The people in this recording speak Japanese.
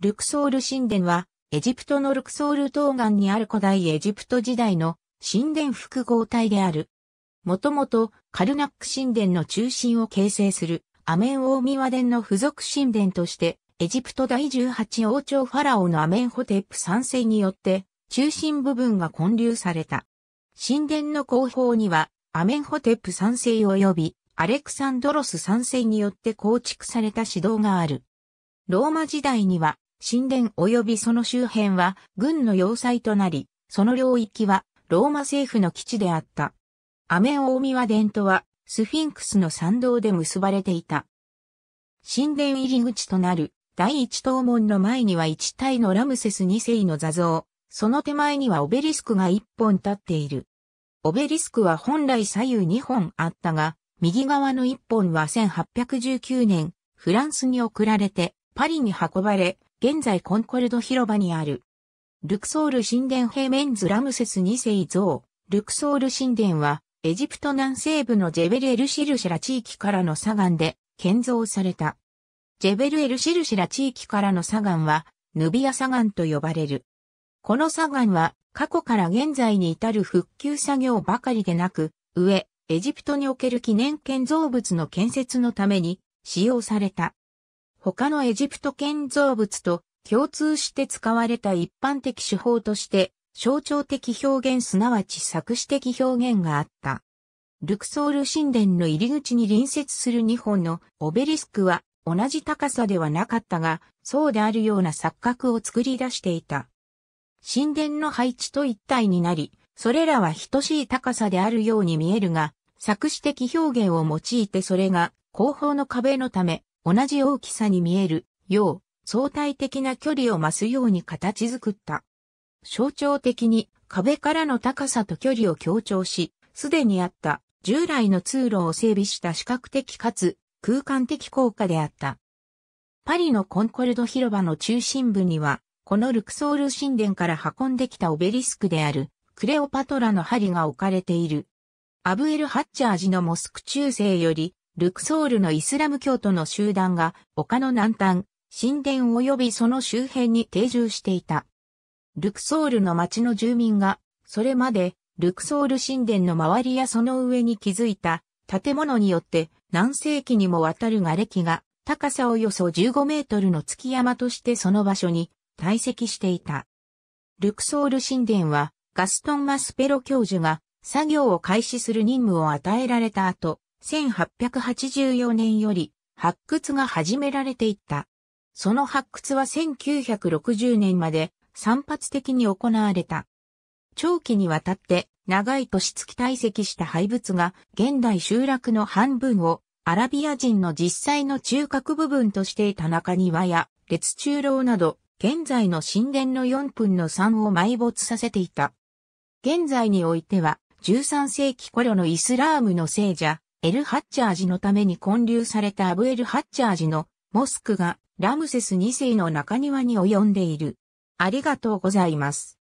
ルクソール神殿は、エジプトのルクソール東岸にある古代エジプト時代の神殿複合体である。もともとカルナック神殿の中心を形成するアメン大ミワ殿の付属神殿として、エジプト第18王朝ファラオのアメンホテップ三世によって中心部分が建立された。神殿の後方にはアメンホテップ三世及びアレクサンドロス三世によって構築された指導がある。ローマ時代には神殿及びその周辺は軍の要塞となり、その領域はローマ政府の基地であった。アメン大宮殿とはスフィンクスの参道で結ばれていた。神殿入り口となる第一塔門の前には一体のラムセス二世の座像、その手前にはオベリスクが一本立っている。オベリスクは本来左右二本あったが、右側の一本は1819年、フランスに送られて、パリに運ばれ、現在コンコルド広場にある。ルクソール神殿ヘメンズ・ラムセス2世像。ルクソール神殿は、エジプト南西部のジェベル・エル・シルシラ地域からの砂岩で建造された。ジェベル・エル・シルシラ地域からの砂岩は、ヌビア砂岩と呼ばれる。この砂岩は、過去から現在に至る復旧作業ばかりでなく、上、エジプトにおける記念建造物の建設のために使用された。他のエジプト建造物と共通して使われた一般的手法として象徴的表現すなわち作詞的表現があった。ルクソール神殿の入り口に隣接する2本のオベリスクは同じ高さではなかったが、そうであるような錯覚を作り出していた。神殿の配置と一体になり、それらは等しい高さであるように見えるが、作詞的表現を用いてそれが後方の壁のため、同じ大きさに見えるよう相対的な距離を増すように形作った。象徴的に壁からの高さと距離を強調し、すでにあった従来の通路を整備した視覚的かつ空間的効果であった。パリのコンコルド広場の中心部には、このルクソール神殿から運んできたオベリスクであるクレオパトラの針が置かれている。アブエル・ハッチャージのモスク中世よりルクソールのイスラム教徒の集団が丘の南端、神殿及びその周辺に定住していた。ルクソールの町の住民が、それまでルクソール神殿の周りやその上に築いた建物によって何世紀にもわたる瓦礫が高さおよそ15メートルの月山としてその場所に堆積していた。ルクソール神殿はガストン・マスペロ教授が作業を開始する任務を与えられた後、1884年より発掘が始められていった。その発掘は1960年まで散発的に行われた。長期にわたって長い年月堆積した廃物が現代集落の半分をアラビア人の実際の中核部分としていた中庭や列中楼など現在の神殿の4分の3を埋没させていた。現在においては13世紀頃のイスラームの聖者エル・ハッチャージのために建立されたアブエル・ハッチャージのモスクがラムセス2世の中庭に及んでいる。ありがとうございます。